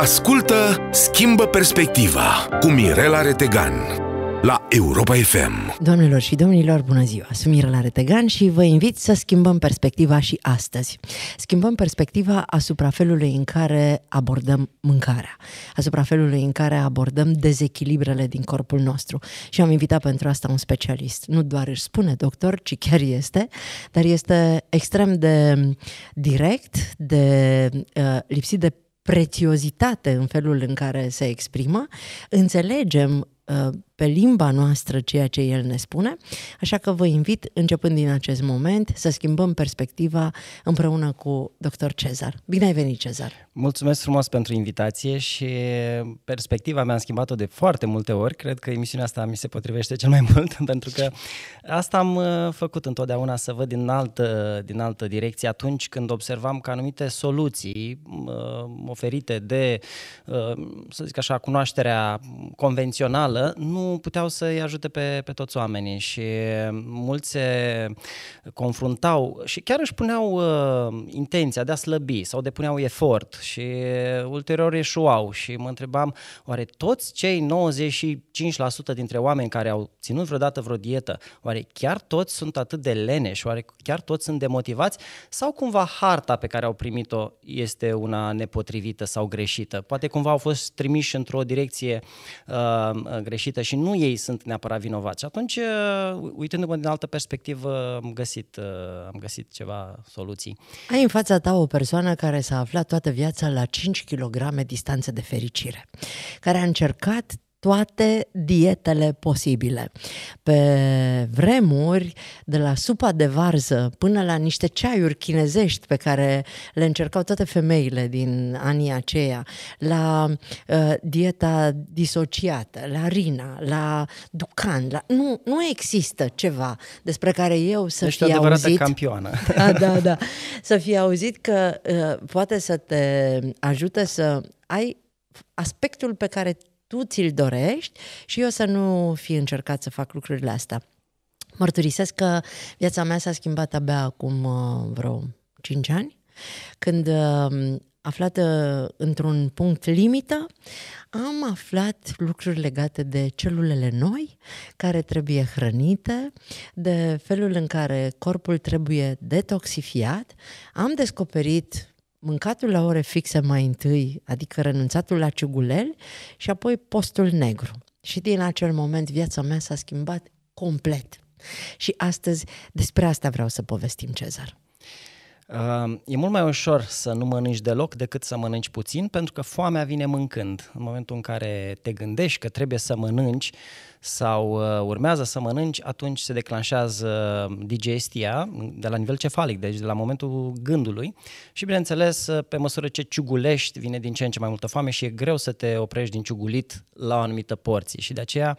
Ascultă Schimbă Perspectiva cu Mirela Retegan la Europa FM. Doamnelor și domnilor, bună ziua! Sunt Mirela Retegan și vă invit să schimbăm perspectiva și astăzi. Schimbăm perspectiva asupra felului în care abordăm mâncarea, asupra felului în care abordăm dezechilibrele din corpul nostru. Și am invitat pentru asta un specialist. Nu doar își spune doctor, ci chiar este, dar este extrem de direct, de uh, lipsit de prețiozitate în felul în care se exprimă, înțelegem uh, pe limba noastră ceea ce El ne spune, așa că vă invit, începând din acest moment, să schimbăm perspectiva împreună cu dr. Cezar. Bine ai venit, Cezar! Mulțumesc frumos pentru invitație și perspectiva mea a schimbat-o de foarte multe ori. Cred că emisiunea asta mi se potrivește cel mai mult, pentru că asta am uh, făcut întotdeauna, să văd din altă, din altă direcție atunci când observam că anumite soluții uh, oferite de, uh, să zic așa, cunoașterea convențională nu puteau să-i ajute pe, pe toți oamenii și mulți se confruntau și chiar își puneau uh, intenția de a slăbi sau depuneau efort și ulterior ieșuau și mă întrebam, oare toți cei 95% dintre oameni care au ținut vreodată vreo dietă, oare chiar toți sunt atât de leneși, oare chiar toți sunt demotivați sau cumva harta pe care au primit-o este una nepotrivită sau greșită? Poate cumva au fost trimiși într-o direcție uh, greșită și nu ei sunt neapărat vinovați. Și atunci, uh, uitându-mă din altă perspectivă, am găsit, uh, am găsit ceva soluții. Ai în fața ta o persoană care s-a aflat toată viața la 5 kg distanță de fericire, care a încercat toate dietele posibile. Pe vremuri, de la supa de varză până la niște ceaiuri chinezești pe care le încercau toate femeile din anii aceia, la uh, dieta disociată, la rina, la ducan, la... Nu, nu există ceva despre care eu să Ești fi auzit... campioană. Da, da, da. Să fi auzit că uh, poate să te ajute să ai aspectul pe care tu ți-l dorești și eu să nu fi încercat să fac lucrurile astea. Mărturisesc că viața mea s-a schimbat abia acum uh, vreo 5 ani, când um, aflată într-un punct limită, am aflat lucruri legate de celulele noi care trebuie hrănite, de felul în care corpul trebuie detoxifiat. Am descoperit mâncatul la ore fixe mai întâi, adică renunțatul la ciugulel și apoi postul negru. Și din acel moment viața mea s-a schimbat complet. Și astăzi despre asta vreau să povestim, Cezar. Uh, e mult mai ușor să nu mănânci deloc decât să mănânci puțin, pentru că foamea vine mâncând. În momentul în care te gândești că trebuie să mănânci, sau uh, urmează să mănânci, atunci se declanșează um, digestia mm, de la nivel cefalic, deci de la momentul gândului și bineînțeles uh, pe măsură ce ciugulești vine din ce în ce mai multă foame și e greu să te oprești din ciugulit la o anumită porție și de aceea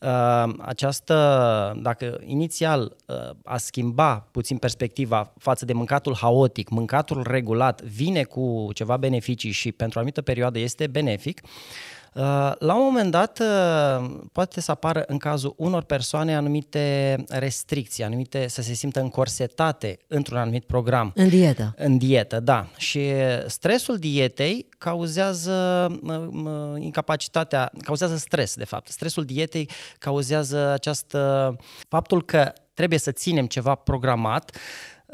uh, această, dacă inițial a schimba puțin perspectiva față de mâncatul haotic, mâncatul regulat vine cu ceva beneficii și pentru o anumită perioadă este benefic, Uh, la un moment dat uh, poate să apară în cazul unor persoane anumite restricții, anumite să se simtă încorsetate într-un anumit program. În dietă. În dietă, da. Și stresul dietei cauzează uh, incapacitatea, cauzează stres, de fapt. Stresul dietei cauzează această faptul că trebuie să ținem ceva programat,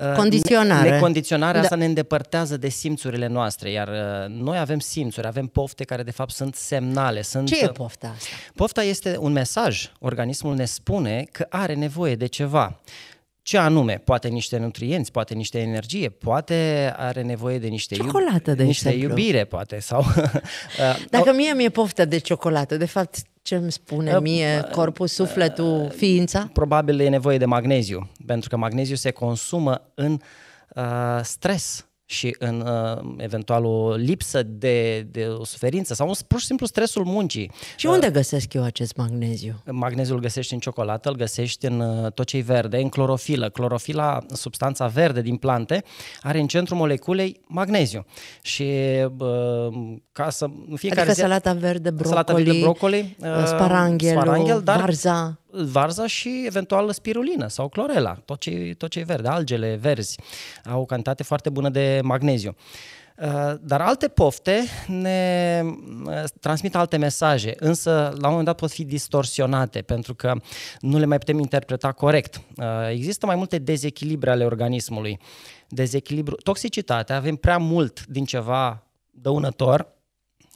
Necondiționare, uh, Necondiționarea da. asta ne îndepărtează de simțurile noastre, iar uh, noi avem simțuri, avem pofte care de fapt sunt semnale. Sunt... Ce e uh, pofta asta? Pofta este un mesaj. Organismul ne spune că are nevoie de ceva ce anume, poate niște nutrienți, poate niște energie, poate are nevoie de niște, ciocolată, iub- de niște exemplu. iubire, poate. sau. Dacă mie mi-e poftă de ciocolată, de fapt, ce îmi spune ă, mie corpul, sufletul, ființa? Probabil e nevoie de magneziu, pentru că magneziu se consumă în uh, stres și în uh, o lipsă de, de o suferință sau un, pur și simplu stresul muncii. Și unde uh, găsesc eu acest magneziu? Magneziul îl găsești în ciocolată, îl găsești în uh, tot ce verde, în clorofilă. Clorofila, substanța verde din plante, are în centru moleculei magneziu. Și uh, ca să fiecare adică zi, salata verde, brocoli, salata verde, brocoli uh, sparanghel, sparanghel dar, varza varza și eventual spirulină sau clorela, tot ce, tot ce e verde, algele verzi, au o cantitate foarte bună de magneziu. Uh, dar alte pofte ne uh, transmit alte mesaje, însă la un moment dat pot fi distorsionate pentru că nu le mai putem interpreta corect. Uh, există mai multe dezechilibre ale organismului. Dezechilibru, toxicitatea, avem prea mult din ceva dăunător,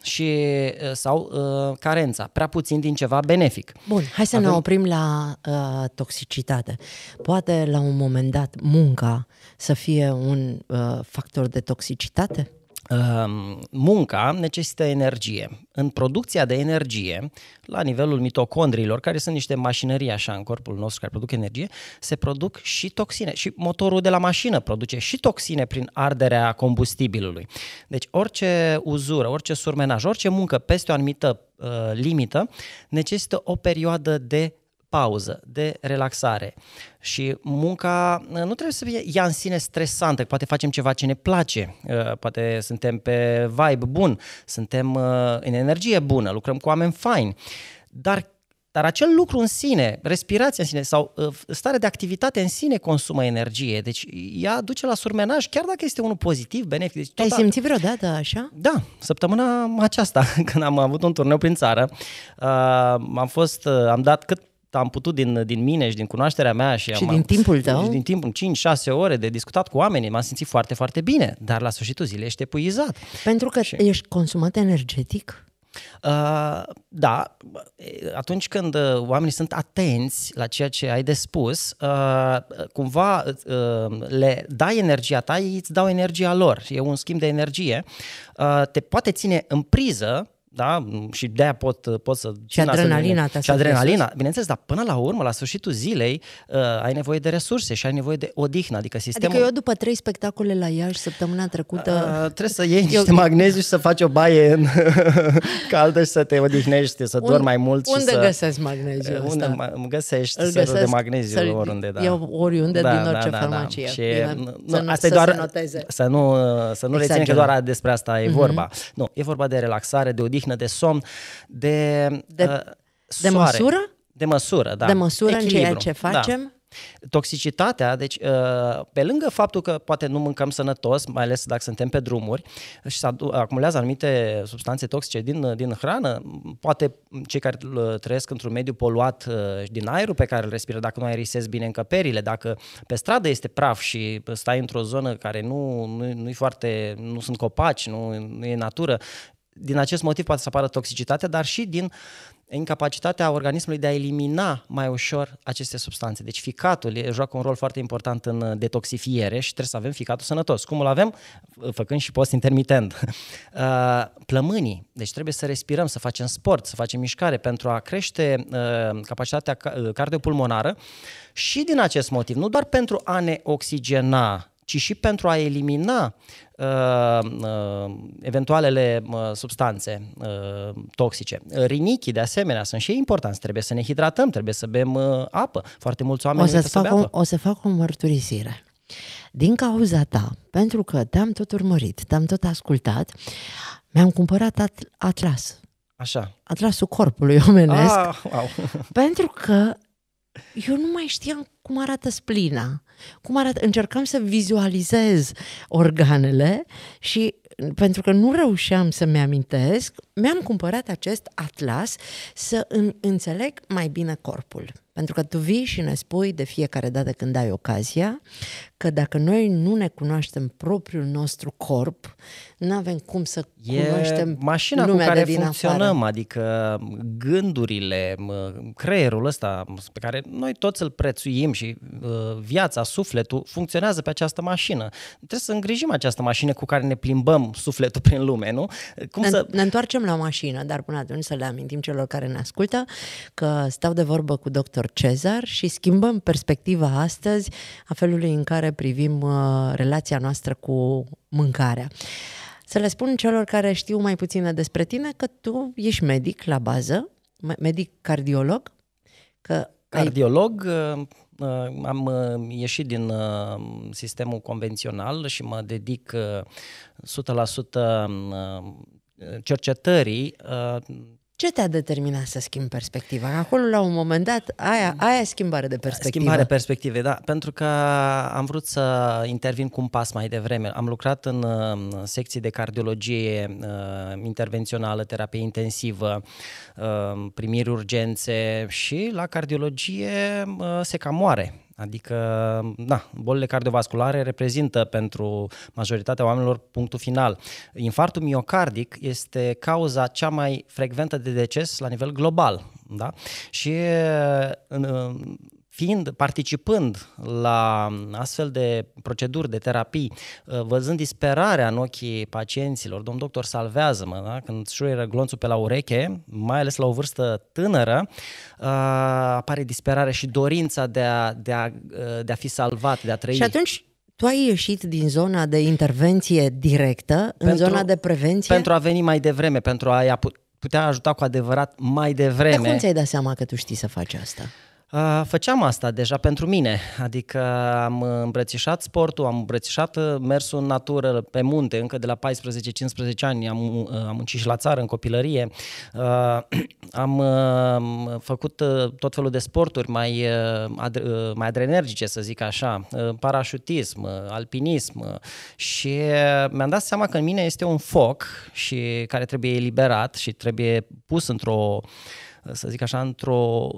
și uh, sau uh, carența, prea puțin din ceva benefic. Bun, hai să Avem... ne oprim la uh, toxicitate. Poate la un moment dat munca să fie un uh, factor de toxicitate? Ehm, munca necesită energie. În producția de energie, la nivelul mitocondriilor, care sunt niște mașinării așa în corpul nostru care produc energie, se produc și toxine. Și motorul de la mașină produce și toxine prin arderea combustibilului. Deci orice uzură, orice surmenaj, orice muncă peste o anumită uh, limită necesită o perioadă de pauză, de relaxare. Și munca uh, nu trebuie să fie ea în sine stresantă, poate facem ceva ce ne place, uh, poate suntem pe vibe bun, suntem uh, în energie bună, lucrăm cu oameni faini, dar dar acel lucru în sine, respirația în sine sau starea de activitate în sine consumă energie. Deci ea duce la surmenaj, chiar dacă este unul pozitiv, benefic. Deci, Ai simțit vreodată așa? Da, săptămâna aceasta, când am avut un turneu prin țară, am fost, am dat cât am putut din, din mine și din cunoașterea mea și, și am, din timpul tău? Și din timpul 5-6 ore de discutat cu oamenii, m-am simțit foarte, foarte bine, dar la sfârșitul zilei ești epuizat. Pentru că și... ești consumat energetic? Uh, da, atunci când uh, oamenii sunt atenți la ceea ce ai de spus, uh, cumva uh, le dai energia ta, ei îți dau energia lor. E un schimb de energie. Uh, te poate ține în priză, da? Și de-aia pot, pot să... Și adrenalina ta. Și adrenalina, bineînțeles, dar până la urmă, la sfârșitul zilei, uh, ai nevoie de resurse și ai nevoie de odihnă, adică sistemul... Adică eu după trei spectacole la Iași săptămâna trecută... Uh, trebuie să iei niște eu... magneziu și să faci o baie în caldă și să te odihnești, să Un, dormi mai mult unde și să... găsești magneziu uh, Unde ma- găsești Îl găsesc, de magneziu să oriunde, da. Eu oriunde, da, din da, orice da, da, farmacie. Da. Și, nu, să nu, asta să doar, se noteze. Să nu, să nu exact că doar despre asta e mhm. vorba. Nu, e vorba de relaxare, de odihnă odihnă, de somn, de, de, uh, de măsură? De măsură, da. De măsură Echilibru. în ceea ce da. facem? Da. Toxicitatea, deci uh, pe lângă faptul că poate nu mâncăm sănătos, mai ales dacă suntem pe drumuri și se acumulează anumite substanțe toxice din, din hrană, poate cei care uh, trăiesc într-un mediu poluat uh, din aerul pe care îl respiră, dacă nu aerisezi bine încăperile, dacă pe stradă este praf și stai într-o zonă care nu, nu, nu foarte, nu sunt copaci, nu, nu e natură, din acest motiv poate să apară toxicitatea, dar și din incapacitatea organismului de a elimina mai ușor aceste substanțe. Deci ficatul joacă un rol foarte important în uh, detoxifiere și trebuie să avem ficatul sănătos. Cum îl avem? Făcând și post intermitent. Uh, plămânii, deci trebuie să respirăm, să facem sport, să facem mișcare pentru a crește uh, capacitatea cardiopulmonară și din acest motiv, nu doar pentru a ne oxigena ci și pentru a elimina uh, uh, eventualele uh, substanțe uh, toxice. Rinichii, de asemenea, sunt și ei importanți. Trebuie să ne hidratăm, trebuie să bem uh, apă. Foarte mulți oameni o să, să fac să o, o să fac o mărturisire. Din cauza ta, pentru că te-am tot urmărit, te-am tot ascultat, mi-am cumpărat at- atlas. Așa. Atlasul corpului omenesc. Ah, wow. pentru că eu nu mai știam cum arată splina cum arată, încercam să vizualizez organele și pentru că nu reușeam să-mi amintesc, mi-am cumpărat acest atlas să îmi înțeleg mai bine corpul. Pentru că tu vii și ne spui de fiecare dată când ai ocazia că dacă noi nu ne cunoaștem propriul nostru corp, nu avem cum să e cunoaștem mașina lumea cu care de din funcționăm, afară. adică gândurile, creierul ăsta pe care noi toți îl prețuim și uh, viața, sufletul funcționează pe această mașină. Trebuie să îngrijim această mașină cu care ne plimbăm sufletul prin lume, nu? Cum ne, să... ne întoarcem la mașină, dar până atunci să le amintim celor care ne ascultă că stau de vorbă cu doctor Cezar și schimbăm perspectiva astăzi a felului în care privim uh, relația noastră cu mâncarea. Să le spun celor care știu mai puține despre tine că tu ești medic la bază, medic cardiolog, că Cardiolog, uh, uh, am uh, ieșit din sistemul convențional și mă dedic 100% cercetării ce te-a determinat să schimbi perspectiva? Acolo, la un moment dat, aia, aia schimbare de perspectivă. Schimbare perspective, da. Pentru că am vrut să intervin cu un pas mai devreme. Am lucrat în secții de cardiologie uh, intervențională, terapie intensivă, uh, primiri urgențe și la cardiologie uh, se cam moare Adică, da, bolile cardiovasculare reprezintă pentru majoritatea oamenilor punctul final. Infarctul miocardic este cauza cea mai frecventă de deces la nivel global. Da? Și în, fiind, participând la astfel de proceduri de terapii, uh, văzând disperarea în ochii pacienților, domn doctor, salvează-mă, da? când șuieră glonțul pe la ureche, mai ales la o vârstă tânără, uh, apare disperare și dorința de a, de a, uh, de a fi salvat, de a trăi. Și atunci tu ai ieșit din zona de intervenție directă pentru, în zona de prevenție? Pentru a veni mai devreme, pentru a putea ajuta cu adevărat mai devreme. Dar cum ți-ai dat seama că tu știi să faci asta? Uh, Făceam asta deja pentru mine, adică am îmbrățișat sportul, am îmbrățișat mersul în natură, pe munte, încă de la 14-15 ani, am, am muncit și la țară, în copilărie, am făcut tot felul de sporturi mai, mai adrenergice, să zic așa, parașutism, alpinism și mi-am dat seama că în mine este un foc și care trebuie eliberat și trebuie pus într-o să zic așa, într-o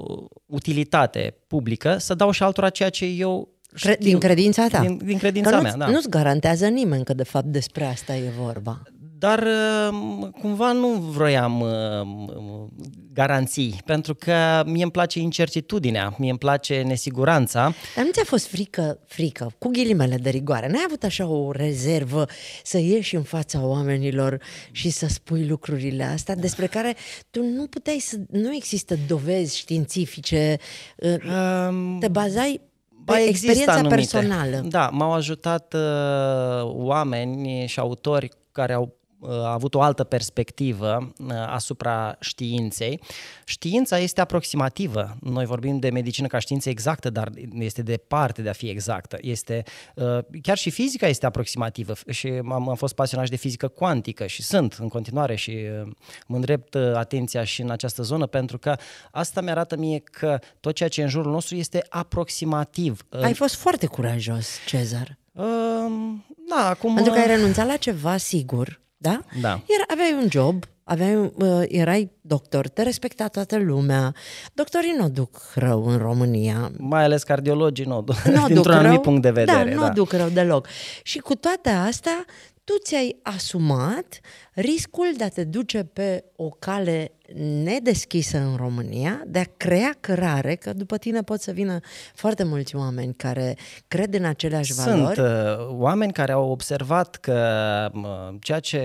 utilitate publică, să dau și altora ceea ce eu știu, din credința ta. Din, din credința că mea, da. Nu-ți garantează nimeni că de fapt despre asta e vorba. Dar uh, cumva nu vroiam uh, garanții, pentru că mie îmi place incertitudinea, mie îmi place nesiguranța. Dar nu ți-a fost frică, frică, cu ghilimele de rigoare? N-ai avut așa o rezervă să ieși în fața oamenilor și să spui lucrurile astea despre care tu nu puteai să... Nu există dovezi științifice, um... te bazai Ba, experiența anumite. personală. Da, m-au ajutat uh, oameni și autori care au a avut o altă perspectivă uh, asupra științei. Știința este aproximativă. Noi vorbim de medicină ca știință exactă, dar este departe de a fi exactă. Este, uh, chiar și fizica este aproximativă și am, am fost pasionat de fizică cuantică și sunt în continuare și uh, mă îndrept atenția și în această zonă pentru că asta mi-arată mie că tot ceea ce e în jurul nostru este aproximativ. Ai fost foarte curajos, Cezar. Um, da, acum... Pentru că ai renunțat la ceva sigur da? Da. Iar aveai un job, aveai, uh, erai doctor, te respecta toată lumea. Doctorii nu duc rău în România. Mai ales cardiologii nu, nu dintr-un anumit rău, punct de vedere. Da, nu da. duc rău deloc. Și cu toate astea, tu ți-ai asumat riscul de a te duce pe o cale nedeschisă în România, de a crea cărare, că după tine pot să vină foarte mulți oameni care cred în aceleași valori. Sunt uh, oameni care au observat că uh, ceea ce,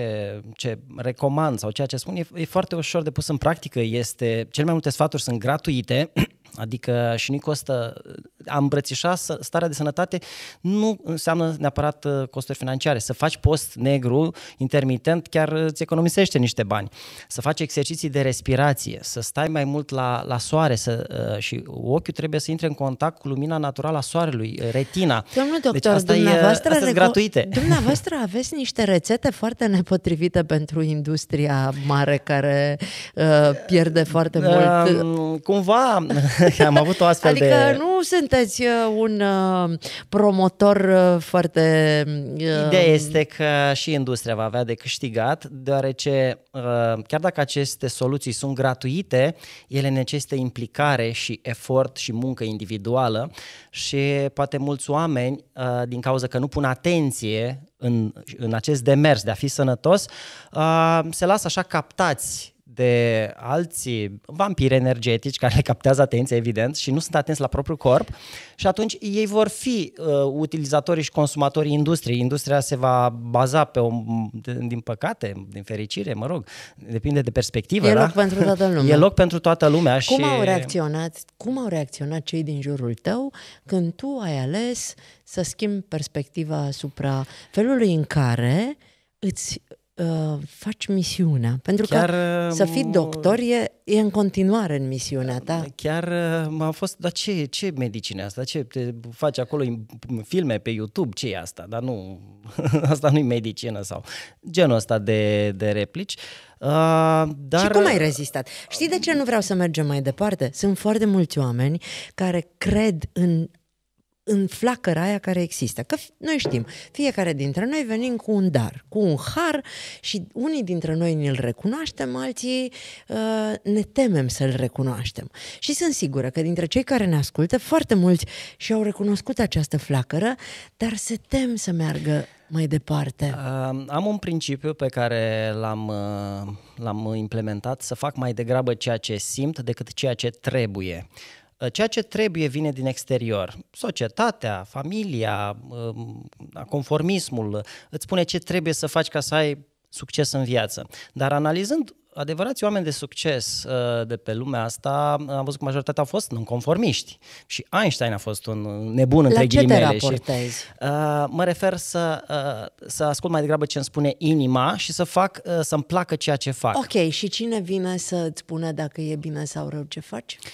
ce recomand sau ceea ce spun e, e foarte ușor de pus în practică. Este Cel mai multe sfaturi sunt gratuite Adică și nu costă, a îmbrățișa starea de sănătate nu înseamnă neapărat uh, costuri financiare. Să faci post negru, intermitent, chiar uh, îți economisește niște bani. Să faci exerciții de respirație, să stai mai mult la, la soare să, uh, și ochiul trebuie să intre în contact cu lumina naturală a soarelui, retina. Domnul deci doctor, deci dumneavoastră, e, gratuite. dumneavoastră aveți niște rețete foarte nepotrivite pentru industria mare care uh, pierde foarte uh, mult. Cumva am avut o astfel adică de... Adică nu sunteți uh, un uh, promotor uh, foarte... Ideea este că și industria va avea de câștigat, deoarece chiar dacă aceste soluții sunt gratuite, ele necesită implicare și efort și muncă individuală și poate mulți oameni, din cauza că nu pun atenție în, în acest demers de a fi sănătos, se lasă așa captați de alți vampiri energetici care le captează atenția, evident, și nu sunt atenți la propriul corp și atunci ei vor fi uh, utilizatorii și consumatorii industriei. Industria se va baza pe o, din păcate, din fericire, mă rog, depinde de perspectivă. E da? loc pentru toată lumea. E loc pentru toată lumea. Cum, și... au reacționat, cum au reacționat cei din jurul tău când tu ai ales să schimbi perspectiva asupra felului în care îți uh, faci misiunea. Pentru chiar, că uh, să fii doctor e, e în continuare în misiunea ta. Uh, chiar uh, m-a fost, dar ce, ce medicină asta? Ce te faci acolo în filme pe YouTube? ce e asta? Dar nu, asta nu e medicină sau genul ăsta de, de replici. Uh, dar... Și cum ai rezistat? Știi de ce nu vreau să mergem mai departe? Sunt foarte mulți oameni care cred în în flacăra aia care există. Că noi știm, fiecare dintre noi venim cu un dar, cu un har și unii dintre noi ne-l recunoaștem, alții uh, ne temem să-l recunoaștem. Și sunt sigură că dintre cei care ne ascultă, foarte mulți și-au recunoscut această flacără, dar se tem să meargă mai departe? Uh, am un principiu pe care l-am, uh, l-am implementat, să fac mai degrabă ceea ce simt decât ceea ce trebuie. Uh, ceea ce trebuie vine din exterior. Societatea, familia, um, da, conformismul uh, îți spune ce trebuie să faci ca să ai succes în viață. Dar analizând adevărați oameni de succes uh, de pe lumea asta, am văzut că majoritatea au fost nonconformiști. Și Einstein a fost un nebun La între ghilimele. La ce te raportezi? Și, uh, mă refer să, uh, să ascult mai degrabă ce îmi spune inima și să fac, uh, să-mi placă ceea ce fac. Ok, și cine vine să îți spună dacă e bine sau rău ce faci? Uh,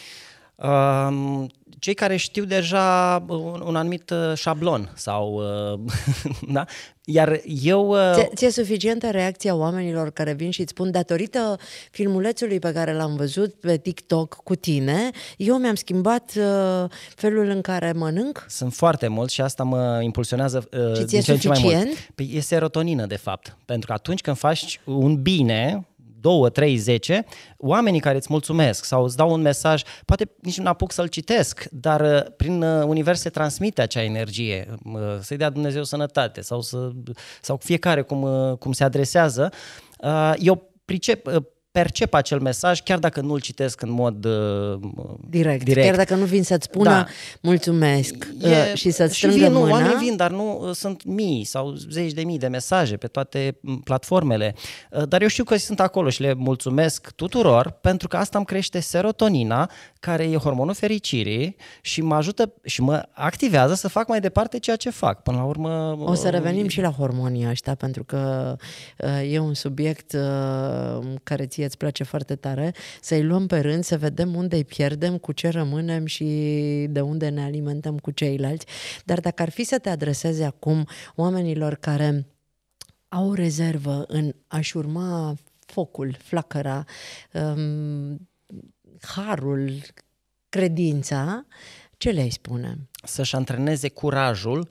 cei care știu deja un, un anumit uh, șablon sau... Uh, da? Iar eu... Uh, ți-e, ți-e suficientă reacția oamenilor care vin și îți spun datorită filmulețului pe care l-am văzut pe TikTok cu tine, eu mi-am schimbat uh, felul în care mănânc? Sunt foarte mult și asta mă impulsionează uh, și ți-e din ce, ce mai mult. Păi e serotonină, de fapt. Pentru că atunci când faci un bine, două, trei, zece, oamenii care îți mulțumesc sau îți dau un mesaj, poate nici nu apuc să-l citesc, dar uh, prin uh, univers se transmite acea energie, uh, să-i dea Dumnezeu sănătate sau, să, sau fiecare cum, cum se adresează. Eu pricep, percep acel mesaj, chiar dacă nu-l citesc în mod uh, direct. direct. Chiar dacă nu vin să-ți spună da. mulțumesc e, uh, și să-ți strângă vin, mâna. Nu, oamenii vin, dar nu uh, sunt mii sau zeci de mii de mesaje pe toate platformele. Uh, dar eu știu că sunt acolo și le mulțumesc tuturor, pentru că asta îmi crește serotonina, care e hormonul fericirii și mă ajută și mă activează să fac mai departe ceea ce fac. Până la urmă... O să revenim e... și la hormonii ăștia, pentru că e un subiect care ție îți place foarte tare, să-i luăm pe rând, să vedem unde îi pierdem, cu ce rămânem și de unde ne alimentăm cu ceilalți. Dar dacă ar fi să te adresezi acum oamenilor care au o rezervă în a-și urma focul, flacăra, um, harul, credința, ce le-ai spune? Să-și antreneze curajul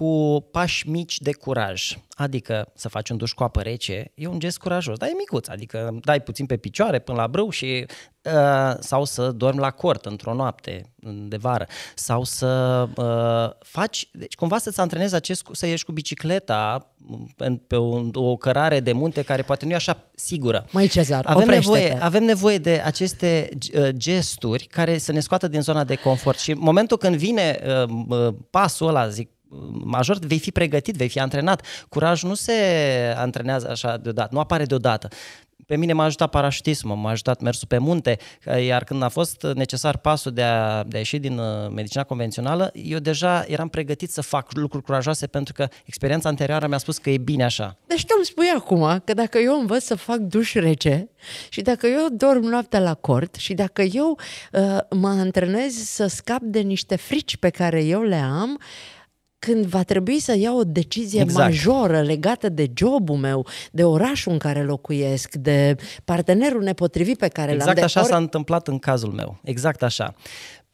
cu pași mici de curaj. Adică să faci un duș cu apă rece e un gest curajos, dar e micuț, adică dai puțin pe picioare până la brâu și uh, sau să dormi la cort într-o noapte de vară sau să uh, faci, deci cumva să-ți antrenezi acest, să ieși cu bicicleta pe o, o cărare de munte care poate nu e așa sigură. Mai Cezar, avem nevoie, avem nevoie de aceste uh, gesturi care să ne scoată din zona de confort și în momentul când vine uh, uh pasul ăla, zic, major, vei fi pregătit, vei fi antrenat. Curaj nu se antrenează așa deodată, nu apare deodată. Pe mine m-a ajutat parașutismul, m-a ajutat mersul pe munte, iar când a fost necesar pasul de a, de a ieși din uh, medicina convențională, eu deja eram pregătit să fac lucruri curajoase pentru că experiența anterioară mi-a spus că e bine așa. Deci tu îmi spui acum că dacă eu învăț să fac duș rece și dacă eu dorm noaptea la cort și dacă eu uh, mă antrenez să scap de niște frici pe care eu le am, uh, când va trebui să iau o decizie exact. majoră legată de jobul meu, de orașul în care locuiesc, de partenerul nepotrivit pe care exact l-am. Exact așa ori... s-a întâmplat în cazul meu. Exact așa.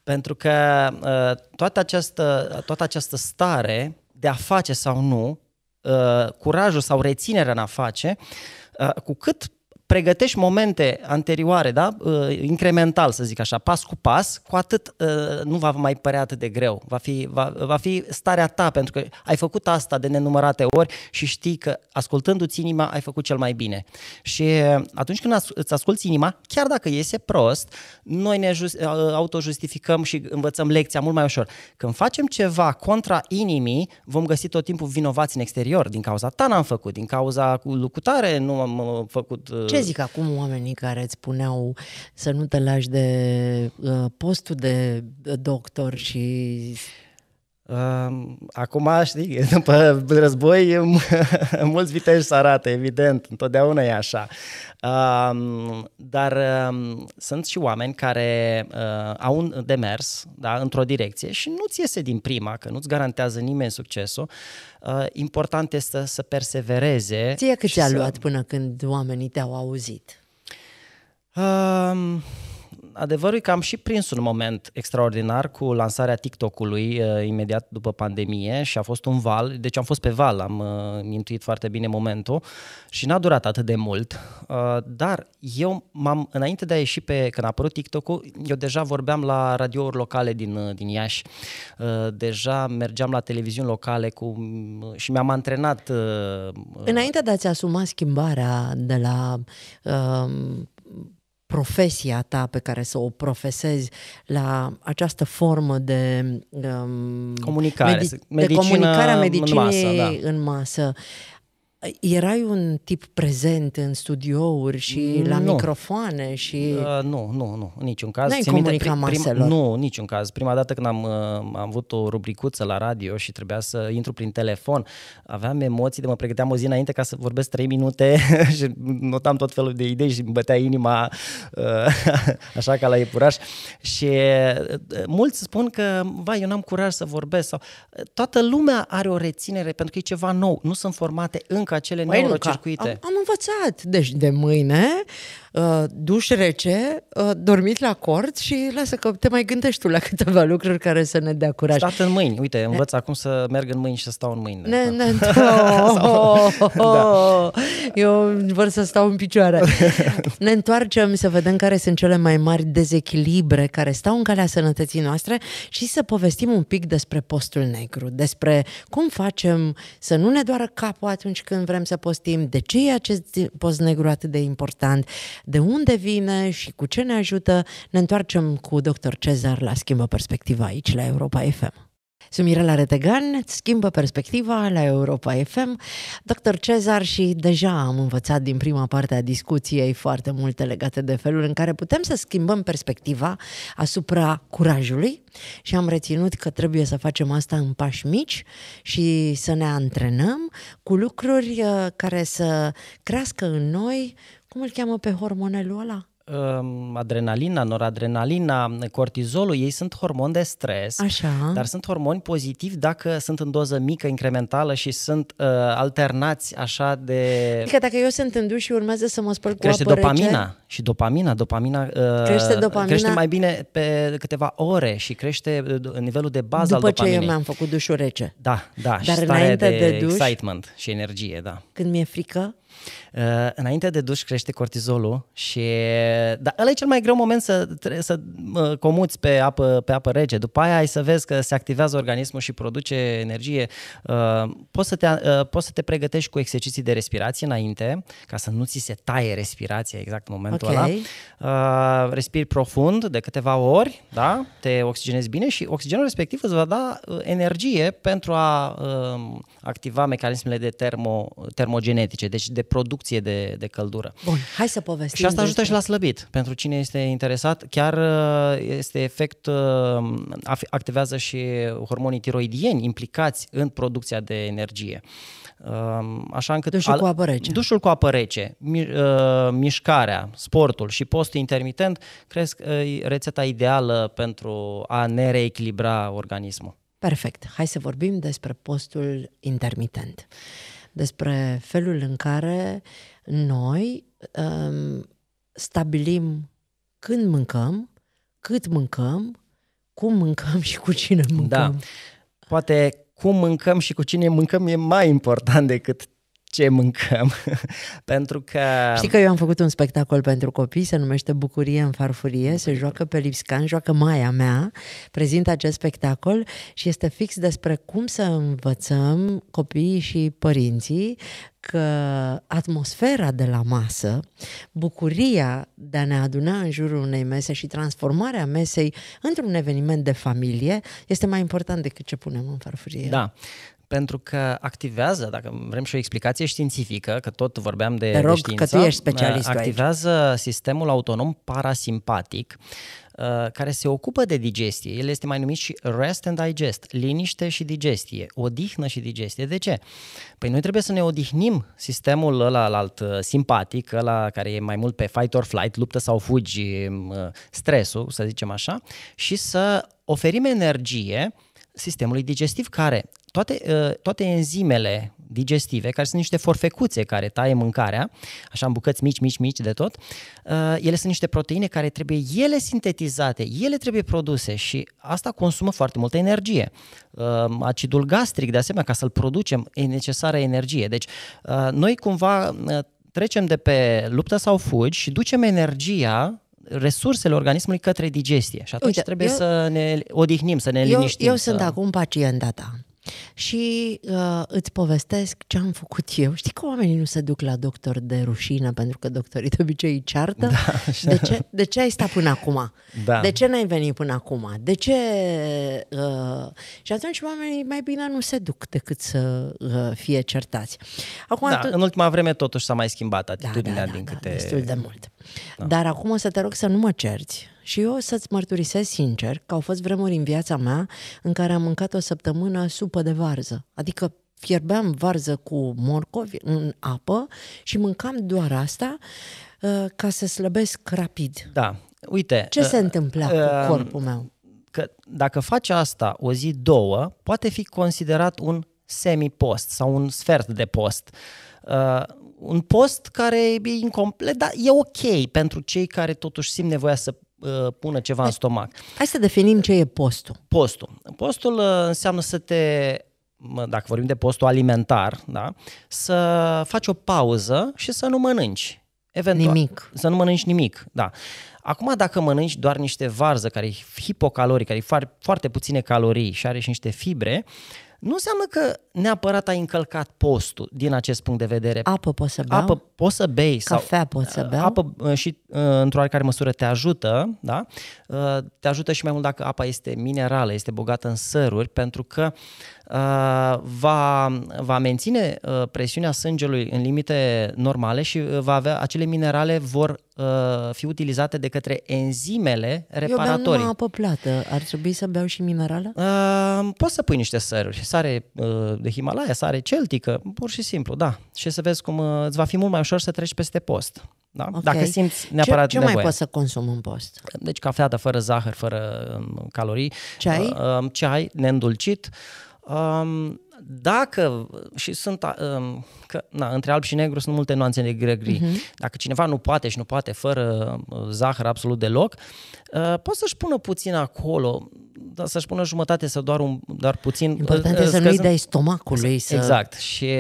Pentru că uh, toată, această, toată această stare de a face sau nu, uh, curajul sau reținerea în a face, uh, cu cât pregătești momente anterioare, da? Uh, incremental să zic așa, pas cu pas, cu atât uh, nu va mai părea atât de greu. Va fi, va, va fi starea ta, pentru că ai făcut asta de nenumărate ori și știi că ascultându-ți inima ai făcut cel mai bine. Și atunci când îți asculti inima, chiar dacă iese prost, noi ne just, uh, autojustificăm și învățăm lecția mult mai ușor. Când facem ceva contra inimii, vom găsi tot timpul vinovați în exterior. Din cauza ta n-am făcut, din cauza cu lucutare nu am făcut... Ce ce zic acum oamenii care îți puneau să nu te lași de uh, postul de doctor și Acum, știi, după război, mulți viteji se arată, evident, întotdeauna e așa. Dar sunt și oameni care uh, au un demers da, într-o direcție și nu-ți iese din prima, că nu-ți garantează nimeni succesul. Uh, important este să persevereze. Ție cât ți-a să... luat până când oamenii te-au auzit? Um adevărul e că am și prins un moment extraordinar cu lansarea TikTok-ului uh, imediat după pandemie și a fost un val, deci am fost pe val, am uh, intuit foarte bine momentul și n-a durat atât de mult, uh, dar eu m-am, înainte de a ieși pe, când a apărut TikTok-ul, eu deja vorbeam la radiouri locale din, uh, din Iași, uh, deja mergeam la televiziuni locale cu, uh, și mi-am antrenat. Uh, uh, înainte de a-ți asuma schimbarea de la uh, profesia ta pe care să o profesezi la această formă de um, comunicare, medi- medicină de comunicarea medicinei în masă. Da. În masă. Erai un tip prezent în studiouri și nu. la microfoane și... Uh, nu, nu, nu, în niciun caz. N-ai comunicat prim, prim, Nu, niciun caz. Prima dată când am, uh, am avut o rubricuță la radio și trebuia să intru prin telefon, aveam emoții de mă pregăteam o zi înainte ca să vorbesc 3 minute și notam tot felul de idei și îmi bătea inima uh, așa ca la iepuraș. Și uh, uh, mulți spun că, vai, eu n-am curaj să vorbesc. Sau, uh, toată lumea are o reținere pentru că e ceva nou. Nu sunt formate încă acele păi neurocircuite. Am, am învățat. Deci de mâine Uh, duș rece, uh, dormit la cort și lasă că te mai gândești tu la câteva lucruri care să ne dea curaj. Stat în mâini, uite, învăț ne... acum să merg în mâini și să stau în mâini. Ne, ne, oh, oh, da. Oh. Eu vor să stau în picioare. ne întoarcem să vedem care sunt cele mai mari dezechilibre care stau în calea sănătății noastre și să povestim un pic despre postul negru, despre cum facem să nu ne doară capul atunci când vrem să postim, de ce e acest post negru atât de important, de unde vine și cu ce ne ajută, ne întoarcem cu dr. Cezar la Schimbă Perspectiva aici la Europa FM. Sunt Mirela Retegan, schimbă perspectiva la Europa FM. Dr. Cezar și deja am învățat din prima parte a discuției foarte multe legate de felul în care putem să schimbăm perspectiva asupra curajului și am reținut că trebuie să facem asta în pași mici și să ne antrenăm cu lucruri uh, care să crească în noi cum îl cheamă pe hormonelul ăla? adrenalina, noradrenalina, cortizolul, ei sunt hormoni de stres, Așa. dar sunt hormoni pozitivi dacă sunt în doză mică, incrementală și sunt uh, alternați așa de... Adică dacă eu sunt în duș și urmează să mă spăl cu crește apă dopamina rece... și dopamina, dopamina, uh, crește dopamina crește mai bine pe câteva ore și crește uh, nivelul de bază După al dopaminei. După ce eu mi-am făcut dușul rece. Da, da, dar și înainte de, de duș, excitement și energie, da. Când mi-e frică, Uh, înainte de duș crește cortizolul și... Dar ăla e cel mai greu moment să, să comuți pe apă, pe apă rece. După aia ai să vezi că se activează organismul și produce energie. Uh, poți, să te, uh, poți să te pregătești cu exerciții de respirație înainte, ca să nu ți se taie respirația exact în momentul okay. ăla. Respiri profund de câteva ori, da? Te oxigenezi bine și oxigenul respectiv îți va da energie pentru a activa mecanismele de termo, termogenetice, deci de producție de, de căldură. Bun, hai să povestim. Și asta ajută și la slăbit. Pentru cine este interesat, chiar uh, este efect, uh, activează și hormonii tiroidieni implicați în producția de energie. Uh, așa încât dușul al, cu apă rece. Dușul cu apă rece, mișcarea, sportul și postul intermitent cresc rețeta ideală pentru a ne reechilibra organismul. Perfect. Hai să vorbim despre postul intermitent despre felul în care noi um, stabilim când mâncăm, cât mâncăm, cum mâncăm și cu cine mâncăm. Da. Poate cum mâncăm și cu cine mâncăm e mai important decât ce mâncăm, pentru că... Știi că eu am făcut un spectacol pentru copii, se numește Bucurie în farfurie, se joacă pe Lipscan, joacă Maia mea, prezintă acest spectacol și este fix despre cum să învățăm copiii și părinții că atmosfera de la masă, bucuria de a ne aduna în jurul unei mese și transformarea mesei într-un eveniment de familie este mai important decât ce punem în farfurie. Da pentru că activează, dacă vrem și o explicație științifică, că tot vorbeam de, Te rog de știință, că tu ești uh, specialist activează aici. sistemul autonom parasimpatic, uh, care se ocupă de digestie. El este mai numit și rest and digest, liniște și digestie, odihnă și digestie. De ce? Păi noi trebuie să ne odihnim sistemul ăla alt uh, simpatic, ăla care e mai mult pe fight or flight, luptă sau fugi, um, stresul, să zicem așa, și să oferim energie sistemului digestiv care toate, uh, toate enzimele digestive, care sunt niște forfecuțe care taie mâncarea, așa în bucăți mici, mici, mici de tot, uh, ele sunt niște proteine care trebuie ele sintetizate, ele trebuie produse și asta consumă foarte multă energie. Uh, acidul gastric, de asemenea, ca să-l producem, e necesară energie. Deci, noi cumva trecem de pe luptă sau fugi și ducem energia resursele organismului către digestie. Și atunci Uite, trebuie eu, să ne odihnim, să ne eu, liniștim. Eu să... sunt acum pacienta ta și uh, îți povestesc ce am făcut eu. Știi că oamenii nu se duc la doctor de rușină pentru că doctorii de obicei îi ceartă? Da, așa. de, ce, de ce ai stat până acum? Da. De ce n-ai venit până acum? De ce... Uh, și atunci oamenii mai bine nu se duc decât să uh, fie certați. Acum, da, tu... în ultima vreme totuși s-a mai schimbat da, atitudinea da, da, da, din da, câte... destul de mult. Da. Dar acum o să te rog să nu mă cerți și eu o să-ți mărturisesc sincer că au fost vremuri în viața mea în care am mâncat o săptămână supă de varză. Adică fierbeam varză cu morcovi în apă și mâncam doar asta uh, ca să slăbesc rapid. Da, uite... Ce uh, se întâmpla uh, cu corpul meu? Că dacă faci asta o zi, două, poate fi considerat un semi-post sau un sfert de post. Uh, un post care e incomplet, dar e ok pentru cei care totuși simt nevoia să Uh, pună ceva hai, în stomac. Hai să definim ce e postul. Postul. Postul uh, înseamnă să te, dacă vorbim de postul alimentar, da, să faci o pauză și să nu mănânci. Eventual. Nimic. Să nu mănânci nimic, da. Acum, dacă mănânci doar niște varză, care e hipocaloric, care e foarte puține calorii și are și niște fibre, uh, nu înseamnă că neapărat ai încălcat postul din acest punct de vedere. Apă poți să bei. Apă poți să bei. Cafea sau, poți să uh, bei. Apă uh, și uh, într-o oarecare măsură te ajută, da? Te ajută și mai mult dacă apa este minerală, este bogată în săruri, pentru că Uh, va, va menține uh, presiunea sângelui în limite normale și uh, va avea acele minerale vor fi utilizate de către enzimele reparatorii. Eu beau apă plată. Ar trebui să beau și minerală? Uh, poți să pui niște săruri. Sare uh, de Himalaya, sare celtică, pur și simplu, da. Și să vezi cum uh, îți va fi mult mai ușor să treci peste post. Da? Okay. Dacă simți neapărat ce, ce nevoie. mai poți să consum în post? Deci cafea, de fără zahăr, fără um, calorii. Ceai? Uh, uh, ceai, neîndulcit. Uh, Um, dacă, și sunt, um, că, na, între alb și negru sunt multe nuanțe de gri, uh-huh. Mhm. dacă cineva nu poate și nu poate fără uh, zahăr absolut deloc, uh, poate să-și pună puțin acolo, dar să-și pună jumătate sau doar, un, doar puțin. Uh, Important uh, să nu-i dai stomacului. Să... Exact. Și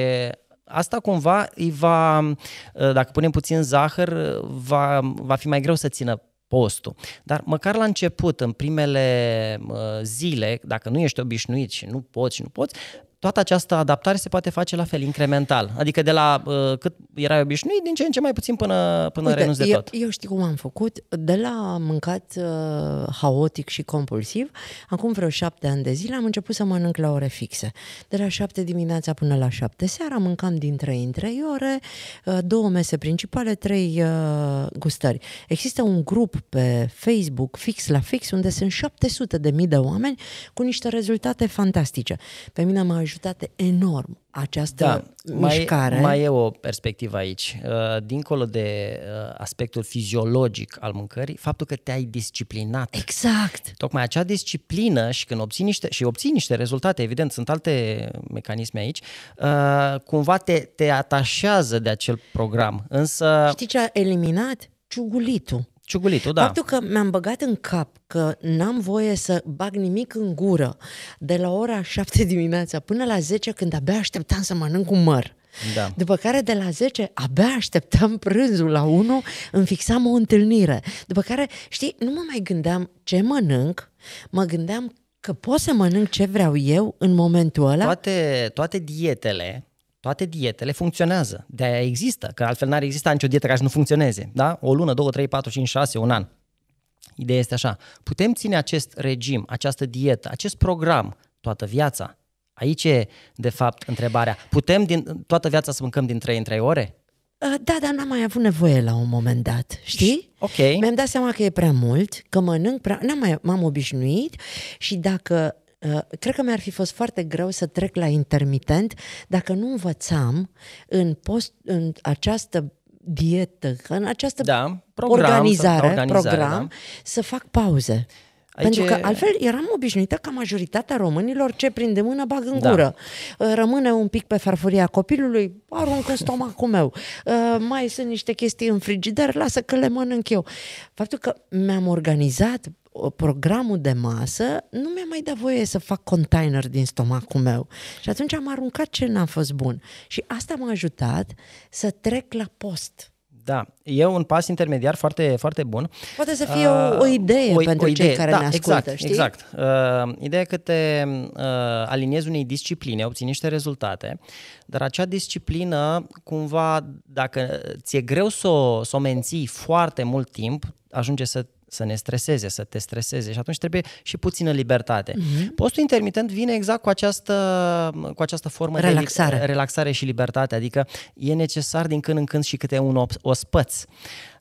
Asta cumva îi va, uh, dacă punem puțin zahăr, va, va fi mai greu să țină postul. Dar măcar la început, în primele zile, dacă nu ești obișnuit și nu poți și nu poți, toată această adaptare se poate face la fel, incremental. Adică de la uh, cât erai obișnuit, din ce în ce mai puțin până, până Uite, renunți de eu, tot. Eu știu cum am făcut. De la mâncat uh, haotic și compulsiv, acum vreo șapte ani de zile am început să mănânc la ore fixe. De la șapte dimineața până la șapte seara mâncam din trei în trei ore, uh, două mese principale, trei uh, gustări. Există un grup pe Facebook, fix la fix, unde sunt 700 de mii de oameni cu niște rezultate fantastice. Pe mine m-a ajutat enorm această da, mișcare. Mai, mai e o perspectivă aici. Uh, dincolo de uh, aspectul fiziologic al mâncării, faptul că te-ai disciplinat. Exact. Tocmai acea disciplină și când obții niște, și obții niște rezultate, evident, sunt alte mecanisme aici, uh, cumva te, te atașează de acel program. Însă... Știi ce a eliminat? Ciugulitul. Ciugulitul, da. Faptul că mi-am băgat în cap că n-am voie să bag nimic în gură de la ora 7 dimineața până la 10 când abia așteptam să mănânc un măr. Da. După care de la 10 abia așteptam prânzul la 1, îmi fixam o întâlnire. După care, știi, nu mă mai gândeam ce mănânc, mă gândeam că pot să mănânc ce vreau eu în momentul ăla. Toate, toate dietele toate dietele funcționează. De-aia există, că altfel n-ar exista nicio dietă care să nu funcționeze. Da? O lună, două, trei, patru, cinci, șase, un an. Ideea este așa. Putem ține acest regim, această dietă, acest program toată viața. Aici e, de fapt, întrebarea. Putem din toată viața să mâncăm din trei în trei ore? Uh, da, dar n-am mai avut nevoie la un moment dat, știi? Ok. Mi-am dat seama că e prea mult, că mănânc prea... N-am mai... M-am obișnuit și dacă Eh, cred că mi-ar fi fost foarte greu să trec la intermitent dacă nu învățam în, post, în această dietă, în această da, program, organizare, organizare, program, da. să fac pauze. Aici... Pentru că altfel eram obișnuită ca majoritatea românilor ce prin de mână bag în da. gură. Ă, rămâne un pic pe farfuria copilului, aruncă stomacul meu. Ă, mai sunt niște chestii în frigider, lasă că le mănânc eu. Faptul că mi-am organizat programul de masă, nu mi-a mai dat voie să fac container din stomacul meu. Și atunci am aruncat ce n-a fost bun. Și asta m-a ajutat să trec la post. Da, e un pas intermediar foarte, foarte bun. Poate să fie uh, o, ah, o idee o, pentru o idee. cei care da, ne exact, ascultă, exact, știi? Exact. Uh, ideea că te uh, aliniezi unei discipline, obții niște rezultate, dar acea disciplină, cumva, dacă ți-e greu să o, să o menții foarte mult timp, ajunge să să ne streseze, să te streseze și atunci trebuie și puțină libertate. Mm-hmm. Postul intermitent vine exact cu această, cu această formă relaxare. de relaxare și libertate, adică e necesar din când în când și câte un ospăț.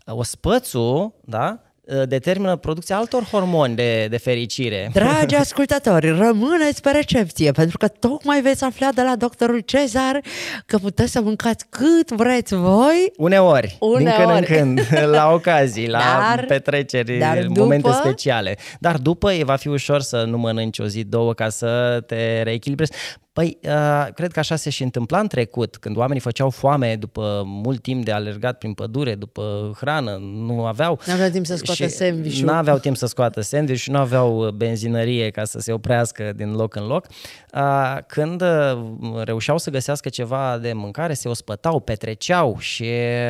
Ospățul, da, Uh, determină producția altor hormoni de, de fericire. Dragi ascultători, rămâneți pe recepție, pentru că tocmai veți afla de la doctorul Cezar că puteți să mâncați cât vreți voi. Uneori, Uneori. din când în când, la ocazii, la dar, petreceri, dar după, momente speciale. Dar după e va fi ușor să nu mănânci o zi, două, ca să te reechilibrezi. Păi, uh, cred că așa se și întâmpla în trecut, când oamenii făceau foame după mult timp de alergat prin pădure, după hrană, nu aveau... Nu aveau timp să scoată sandwich Nu aveau timp să scoată sandwich uh, nu aveau benzinărie ca să se oprească din loc în loc. Uh, când uh, reușeau să găsească ceva de mâncare, se ospătau, petreceau și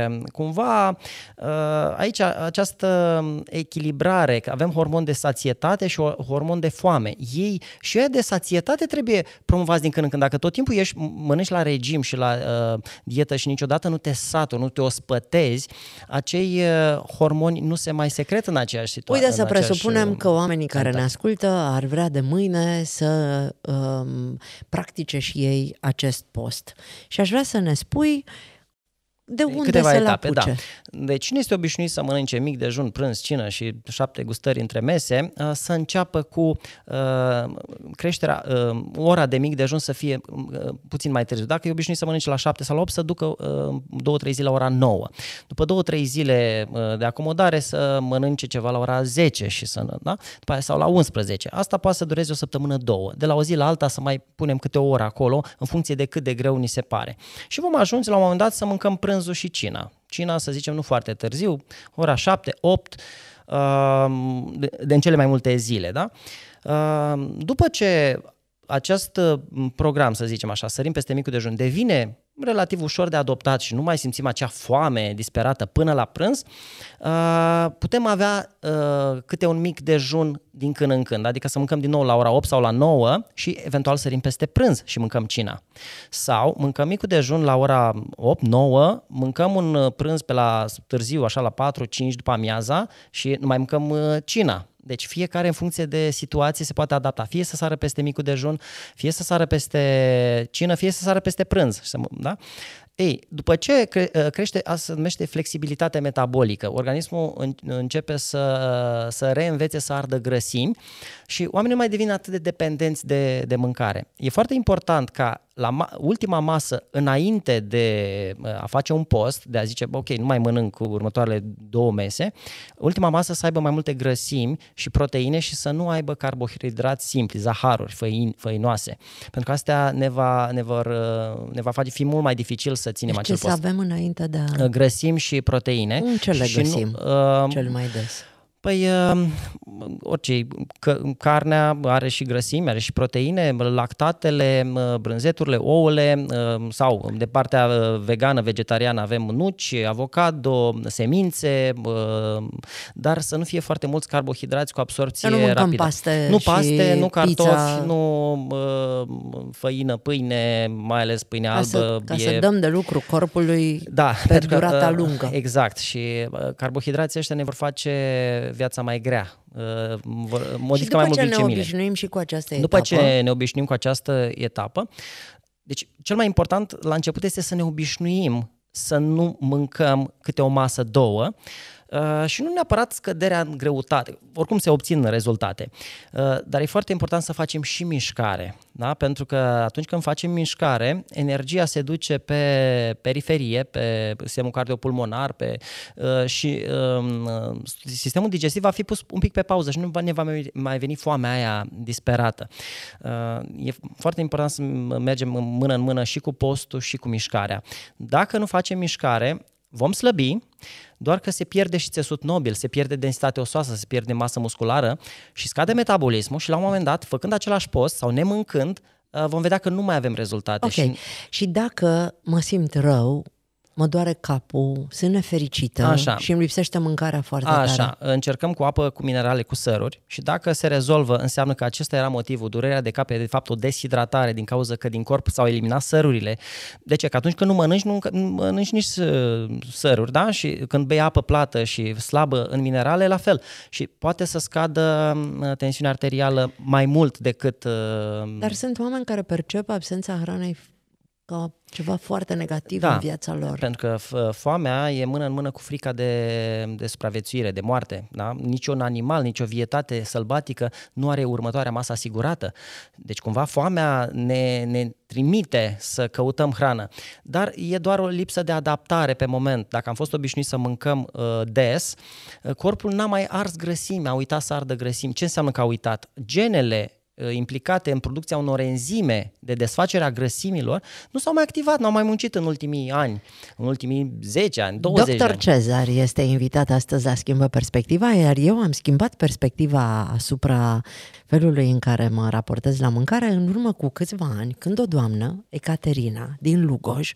um, cumva uh, aici această echilibrare, că avem hormon de sațietate și hormon de foame. Ei și ea de sațietate trebuie promovați din când în când, dacă tot timpul ești, mănânci la regim și la uh, dietă și niciodată nu te saturi, nu te ospătezi, acei uh, hormoni nu se mai secret în aceeași situație. Uite să presupunem uh, că oamenii care contact. ne ascultă ar vrea de mâine să uh, practice și ei acest post. Și aș vrea să ne spui uh, de unde câteva să etape, da. Deci cine este obișnuit să mănânce mic dejun, prânz, cină și șapte gustări între mese, uh, să înceapă cu uh, creșterea, uh, ora de mic dejun să fie uh, puțin mai târziu. Dacă e obișnuit să mănânce la 7 sau la 8, să ducă uh, două, trei zile la ora 9. După două-trei zile uh, de acomodare să mănânce ceva la ora 10 și să, da? După aia, sau la 11. Asta poate să dureze o săptămână, două. De la o zi la alta să mai punem câte o oră acolo, în funcție de cât de greu ni se pare. Și vom ajunge la un moment dat să mâncăm prânz prânzul și cina. Cina, să zicem, nu foarte târziu, ora 7, 8, uh, de în cele mai multe zile, da? Uh, după ce acest uh, program, să zicem așa, sărim peste micul dejun, devine relativ ușor de adoptat și nu mai simțim acea foame disperată până la prânz, uh, putem avea uh, câte un mic dejun din când în când, adică să mâncăm din nou la ora 8 sau la 9 și eventual sărim peste prânz și mâncăm cina. Sau mâncăm micul dejun la ora 8-9, mâncăm un prânz pe la târziu, așa la 4-5 după amiaza și nu mai mâncăm uh, cina deci fiecare în funcție de situație se poate adapta. Fie să sară peste micul dejun, fie să sară peste cină, fie să sară peste prânz. Da? Ei, după ce cre- ă, crește, asta se numește flexibilitate metabolică. Organismul începe să, să reînvețe să ardă grăsimi și oamenii mai devin atât de dependenți de, de mâncare. E foarte important ca la ma- ultima masă, înainte de uh, a face un post, de a zice, ok, nu mai mănânc cu următoarele două mese, ultima masă să aibă mai multe grăsimi și proteine și să nu aibă carbohidrați simpli, zaharuri, făin, făinoase. Pentru că astea ne va, ne, vor, uh, ne va face fi mult mai dificil să ținem deci acest ce post. să avem înainte de a... Grăsimi și proteine. Ce le și găsim nu, uh, cel mai des? Păi ehm, orice, că, carnea are și grăsime, are și proteine, lactatele, brânzeturile, ouăle ehm, sau de partea ehm, vegană, vegetariană avem nuci, avocado, semințe, dar să nu fie foarte mulți carbohidrați cu absorpție nu rapidă. Paste nu paste, nu cartofi, pizza. nu făină, pâine, mai ales pâine ca albă. Să, ca e... să dăm de lucru corpului da, pe durata că, lungă. Exact și carbohidrații ăștia ne vor face viața mai grea, uh, modifică mai mult glicemile. ce ne obișnuim și cu această etapă. După ce ne obișnuim cu această etapă, deci cel mai important la început este să ne obișnuim să nu mâncăm câte o masă, două, uh, Uh, și nu neapărat scăderea în greutate, oricum se obțin rezultate, uh, dar e foarte important să facem și mișcare, da? pentru că atunci când facem mișcare, energia se duce pe periferie, pe sistemul cardiopulmonar pe, uh, și um, sistemul digestiv va fi pus un pic pe pauză și nu ne va mai veni foamea aia disperată. E foarte important să mergem mână în mână și cu postul și cu mișcarea. Dacă nu facem mișcare, vom slăbi, doar că se pierde și țesut nobil, se pierde densitate osoasă, se pierde masă musculară și scade metabolismul și la un moment dat, făcând același post sau nemâncând, uh, vom vedea că nu mai avem rezultate. Ok. Și, și dacă mă simt rău, mă doare capul, sunt nefericită Așa. și îmi lipsește mâncarea foarte Așa. tare. Așa, încercăm cu apă, cu minerale, cu săruri și dacă se rezolvă, înseamnă că acesta era motivul, durerea de cap e de fapt o deshidratare din cauza că din corp s-au eliminat sărurile. Deci că atunci când nu mănânci, nu mănânci nici uh, săruri, da? Și când bei apă plată și slabă în minerale, la fel. Și poate să scadă uh, tensiunea arterială mai mult decât... Uh, Dar sunt oameni care percep absența hranei ca ceva foarte negativ da, în viața lor. Pentru că foamea e mână în mână cu frica de, de supraviețuire, de moarte. Da? Nici un animal, nici o vietate sălbatică nu are următoarea masă asigurată. Deci cumva foamea ne, ne trimite să căutăm hrană. Dar e doar o lipsă de adaptare pe moment. Dacă am fost obișnuit să mâncăm uh, des, uh, corpul n-a mai ars grăsimi, a uitat să ardă grăsimi. Ce înseamnă că a uitat? Genele Uh, implicate în producția unor enzime de desfacere a grăsimilor nu s-au mai activat, nu au mai muncit în ultimii ani, în ultimii 10 ani, 20 Dr. ani. Cezar este invitat astăzi la Schimbă Perspectiva, iar eu am schimbat perspectiva asupra felului în care mă raportez la mâncare în urmă cu câțiva ani, când o doamnă, Ecaterina, din Lugoj,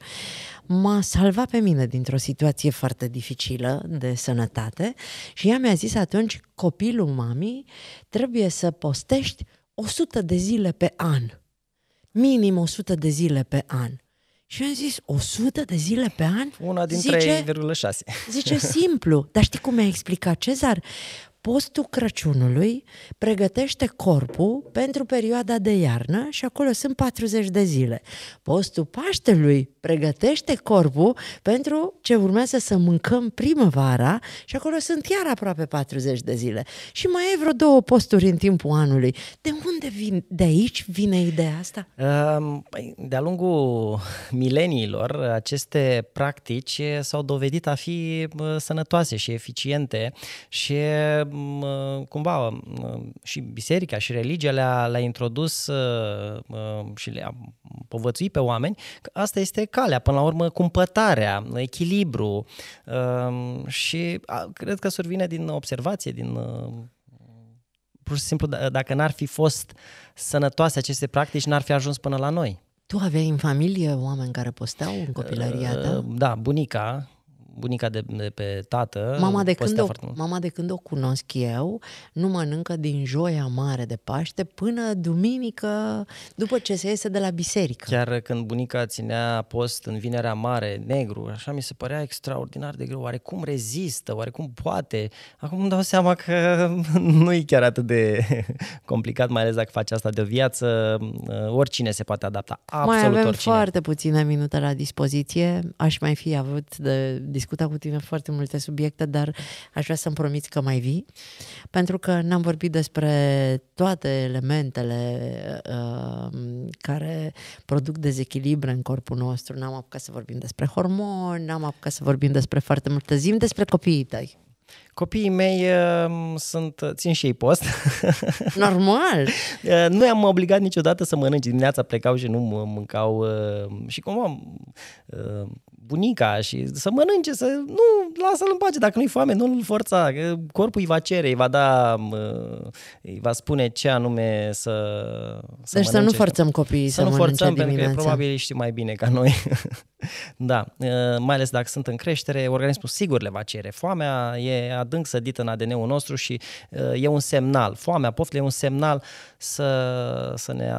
m-a salvat pe mine dintr-o situație foarte dificilă de sănătate și ea mi-a zis atunci, copilul mamii, trebuie să postești 100 de zile pe an. Minim 100 de zile pe an. Și am zis, 100 de zile pe an? Una din zice, 3,6. Zice simplu. Dar știi cum mi-a explicat Cezar? Postul Crăciunului pregătește corpul pentru perioada de iarnă și acolo sunt 40 de zile. Postul Paștelui pregătește corpul pentru ce urmează să mâncăm primăvara și acolo sunt iar aproape 40 de zile. Și mai ai vreo două posturi în timpul anului. De unde vin, de aici vine ideea asta? Păi, de-a lungul mileniilor, aceste practici s-au dovedit a fi sănătoase și eficiente și cumva și biserica și religia le-a, le-a introdus și le-a povățuit pe oameni că asta este calea, până la urmă cumpătarea, echilibru um, și cred că survine din observație, din uh, pur și simplu dacă n-ar fi fost sănătoase aceste practici, n-ar fi ajuns până la noi. Tu aveai în familie oameni care posteau în copilăria ta? Uh, da, bunica, bunica de, de pe tată. Mama de, când o, mama de când o cunosc eu, nu mănâncă din joia mare de Paște până duminică după ce se iese de la biserică. Chiar când bunica ținea post în vinerea mare, negru, așa mi se părea extraordinar de greu. Oare cum rezistă? Oare cum poate? Acum îmi dau seama că nu e chiar atât de complicat, mai ales dacă faci asta de o viață. Uh, oricine se poate adapta. Absolut mai avem oricine. foarte puține minute la dispoziție. Aș mai fi avut de discutat cu tine foarte multe subiecte, dar aș vrea să-mi promiți că mai vii, pentru că n-am vorbit despre toate elementele uh, care produc dezechilibre în corpul nostru. N-am apucat să vorbim despre hormoni, n-am apucat să vorbim despre foarte multe zim, despre copiii tăi. Copiii mei uh, sunt, țin și ei post. Normal! uh, nu am obligat niciodată să mănânci. Dimineața plecau și nu mâncau uh, și cumva uh, bunica și să mănânce, să nu, lasă-l în pace, dacă nu-i foame, nu-l forța, că corpul îi va cere, îi va da, îi va spune ce anume să, să Deci mănânce. să nu forțăm copiii să, să nu forțăm, dimineața. pentru că probabil știu mai bine ca noi. da, ă, mai ales dacă sunt în creștere, organismul sigur le va cere. Foamea e adânc sădită în ADN-ul nostru și ă, e un semnal, foamea, poftele e un semnal să, să ne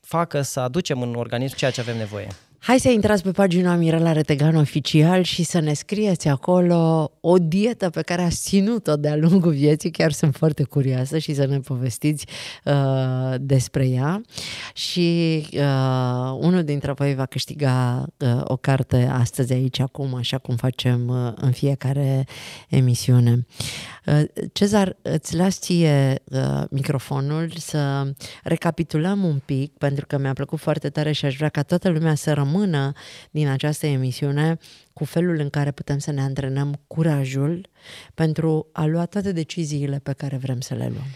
facă să aducem în organism ceea ce avem nevoie. Hai să intrați pe pagina Mirela Retegan Oficial și să ne scrieți acolo o dietă pe care ați ținut-o de-a lungul vieții. Chiar sunt foarte curioasă și să ne povestiți uh, despre ea. Și uh, unul dintre voi va câștiga uh, o carte astăzi aici, acum, așa cum facem uh, în fiecare emisiune. Uh, Uh, Cezar, îți las ție uh, microfonul să recapitulăm un pic, pentru că mi-a plăcut foarte tare și aș vrea ca toată lumea să rămână din această emisiune cu felul în care putem să ne antrenăm curajul pentru a lua toate deciziile pe care vrem să le luăm.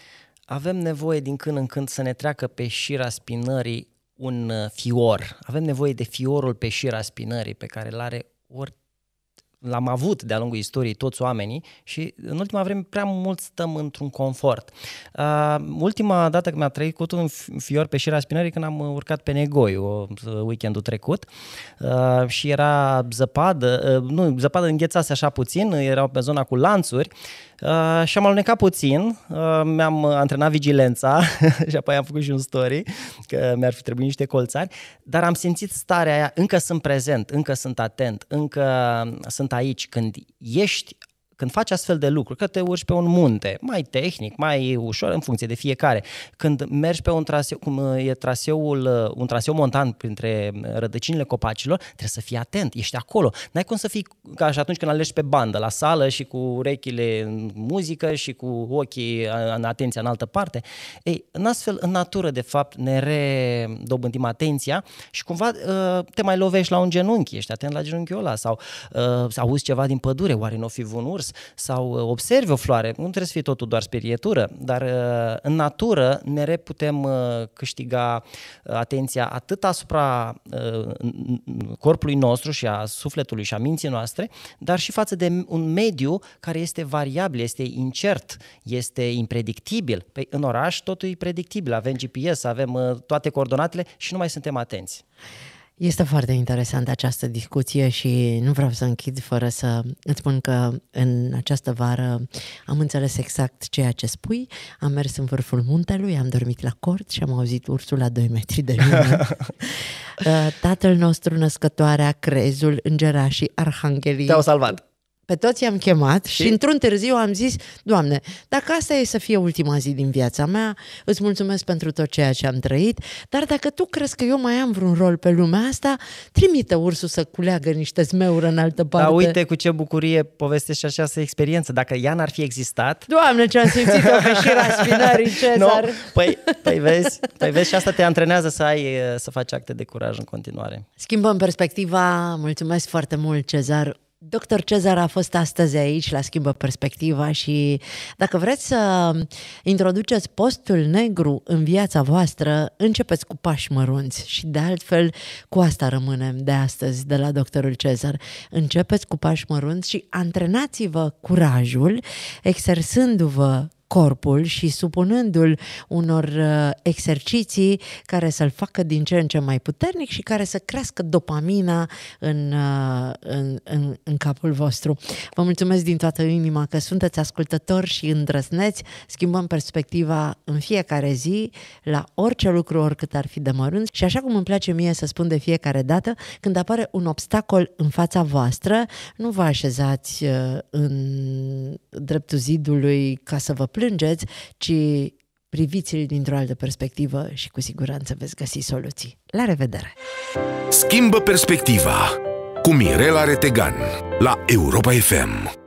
Avem nevoie din când în când să ne treacă pe șira spinării un uh, fior. Avem nevoie de fiorul pe șira spinării pe care îl are ori l-am avut de-a lungul istoriei toți oamenii și în ultima vreme prea mult stăm într-un confort. Uh, ultima dată când mi-a trăit cu un fior pe șira spinării când am urcat pe negoi o uh, weekendul trecut uh, și era zăpadă, uh, nu, zăpadă înghețase așa puțin, erau pe zona cu lanțuri Uh, și am alunecat puțin, uh, mi-am antrenat vigilența și apoi am făcut și un story, că mi-ar fi trebuit niște colțari, dar am simțit starea aia, încă sunt prezent, încă sunt atent, încă sunt aici. Când ești când faci astfel de lucruri, că te urci pe un munte, mai tehnic, mai ușor, în funcție de fiecare, când mergi pe un traseu, cum uh, e traseul, uh, un traseu montan printre uh, rădăcinile copacilor, trebuie să fii atent, ești acolo. N-ai cum să fii ca și atunci când alegi pe bandă, la sală și cu urechile în muzică și cu ochii în atenția în altă parte. Ei, în astfel, în natură, de fapt, ne redobândim atenția și cumva te mai lovești la un genunchi, ești atent la genunchiul ăla sau uh, auzi ceva din pădure, oare nu n-o fi un urs sau uh, observi o floare, nu trebuie să fie totul doar sperietură, dar uh, în natură mere putem uh, câștiga atenția atât asupra corpului nostru și a sufletului și a minții noastre, dar și față de un mediu care este variabil, este incert, este impredictibil. Păi în oraș totul e predictibil, avem GPS, avem toate coordonatele și nu mai suntem atenți. Este foarte interesantă această discuție și nu vreau să închid fără să îți spun că în această vară am înțeles exact ceea ce spui, am mers în vârful muntelui, am dormit la cort și am auzit ursul la 2 metri de mine. Uh, tatăl nostru, născătoarea, crezul, îngerașii, arhanghelii... Te-au salvat! Pe toți i-am chemat și, și într-un târziu am zis, Doamne, dacă asta e să fie ultima zi din viața mea, îți mulțumesc pentru tot ceea ce am trăit, dar dacă tu crezi că eu mai am vreun rol pe lumea asta, trimite ursul să culeagă niște zmeuri în altă parte. Dar uite cu ce bucurie povestești această experiență. Dacă ea n-ar fi existat... Doamne, ce am simțit-o pe șira spinării, Cezar! No, păi, păi, vezi, păi vezi și asta te antrenează să, ai, să faci acte de curaj în continuare. Schimbăm perspectiva. Mulțumesc foarte mult, Cezar. Dr. Cezar a fost astăzi aici la Schimbă Perspectiva și dacă vreți să introduceți postul negru în viața voastră, începeți cu pași mărunți și de altfel cu asta rămânem de astăzi de la doctorul Cezar. Începeți cu pași mărunți și antrenați-vă curajul exersându-vă corpul și supunându-l unor uh, exerciții care să-l facă din ce în ce mai puternic și care să crească dopamina în, uh, în, în, în capul vostru. Vă mulțumesc din toată inima că sunteți ascultători și îndrăzneți, schimbăm perspectiva în fiecare zi la orice lucru, oricât ar fi de mărunt și așa cum îmi place mie să spun de fiecare dată, când apare un obstacol în fața voastră, nu vă așezați uh, în dreptul zidului ca să vă plângeți, plângeți, ci priviți-l dintr-o altă perspectivă și cu siguranță veți găsi soluții. La revedere! Schimbă perspectiva cu Mirela Retegan la Europa FM.